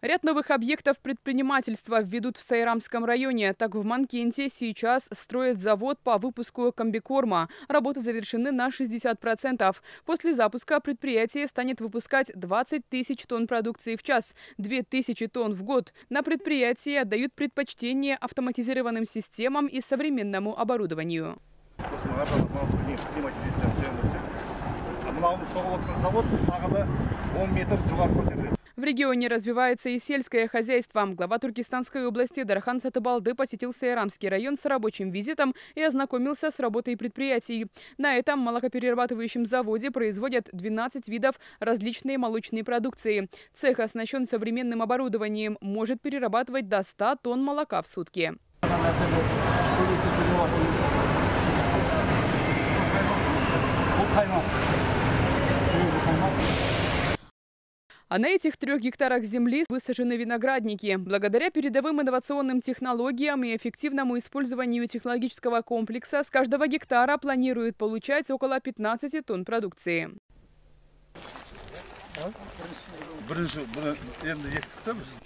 Ряд новых объектов предпринимательства введут в Сайрамском районе. Так, в Манкенте сейчас строят завод по выпуску комбикорма. Работы завершены на 60%. После запуска предприятие станет выпускать 20 тысяч тонн продукции в час, 2 тысячи тонн в год. На предприятии отдают предпочтение автоматизированным системам и современному оборудованию. завод тағы да регионе развивается и сельское хозяйство. Глава Туркестанской области Дархан Сатабалды посетил Сайрамский район с рабочим визитом и ознакомился с работой предприятий. На этом молокоперерабатывающем заводе производят 12 видов различной молочной продукции. Цех оснащен современным оборудованием, может перерабатывать до 100 тонн молока в сутки. А на этих трех гектарах земли высажены виноградники. Благодаря передовым инновационным технологиям и эффективному использованию технологического комплекса с каждого гектара планируют получать около 15 тонн продукции.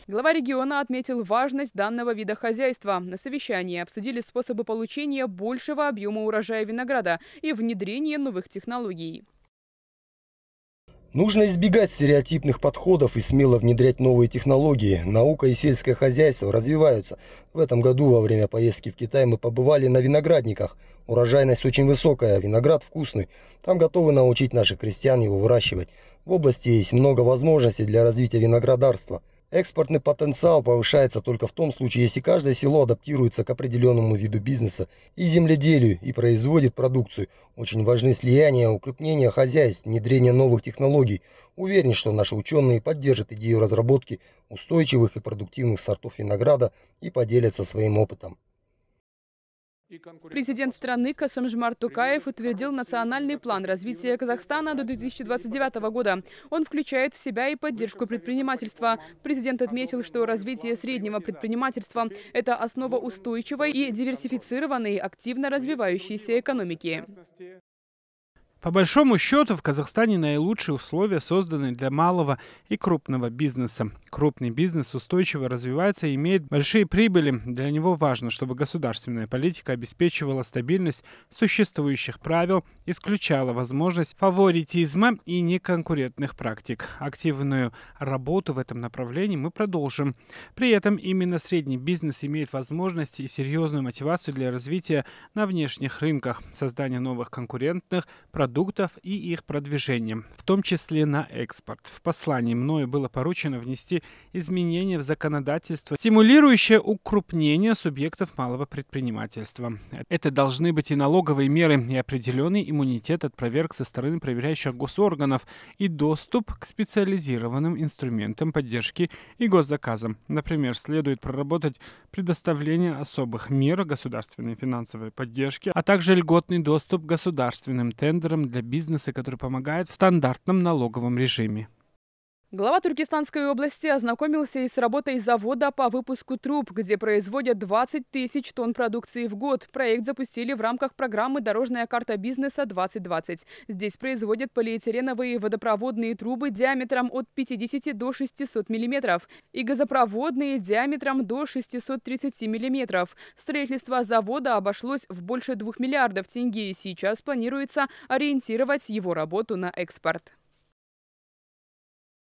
Глава региона отметил важность данного вида хозяйства. На совещании обсудили способы получения большего объема урожая винограда и внедрение новых технологий. Нужно избегать стереотипных подходов и смело внедрять новые технологии. Наука и сельское хозяйство развиваются. В этом году во время поездки в Китай мы побывали на виноградниках. Урожайность очень высокая, виноград вкусный. Там готовы научить наших крестьян его выращивать. В области есть много возможностей для развития виноградарства. Экспортный потенциал повышается только в том случае, если каждое село адаптируется к определенному виду бизнеса и земледелию и производит продукцию. Очень важны слияния, укрепление хозяйств, внедрение новых технологий. Уверен, что наши ученые поддержат идею разработки устойчивых и продуктивных сортов винограда и поделятся своим опытом. Президент страны Касым Жмар Тукаев утвердил национальный план развития Казахстана до 2029 года. Он включает в себя и поддержку предпринимательства. Президент а отметил, что развитие среднего предпринимательства – это основа устойчивой и диверсифицированной, активно развивающейся экономики. По большому счету в Казахстане наилучшие условия созданы для малого и крупного бизнеса. Крупный бизнес устойчиво развивается и имеет большие прибыли. Для него важно, чтобы государственная политика обеспечивала стабильность существующих правил, исключала возможность фаворитизма и неконкурентных практик. Активную работу в этом направлении мы продолжим. При этом именно средний бизнес имеет возможность и серьезную мотивацию для развития на внешних рынках, создания новых конкурентных продуктов продуктов и их продвижением, в том числе на экспорт. В послании мною было поручено внести изменения в законодательство, стимулирующее укрупнение субъектов малого предпринимательства. Это должны быть и налоговые меры, и определенный иммунитет от проверок со стороны проверяющих госорганов, и доступ к специализированным инструментам поддержки и госзаказам. Например, следует проработать предоставление особых мер государственной финансовой поддержки, а также льготный доступ к государственным тендерам для бизнеса, который помогает в стандартном налоговом режиме. Глава Туркестанской области ознакомился и с работой завода по выпуску труб, где производят 20 тысяч тонн продукции в год. Проект запустили в рамках программы «Дорожная карта бизнеса 2020». Здесь производят полиэтиленовые водопроводные трубы диаметром от 50 до 600 мм и газопроводные диаметром до 630 мм. Строительство завода обошлось в больше 2 миллиардов тенге и сейчас планируется ориентировать его работу на экспорт.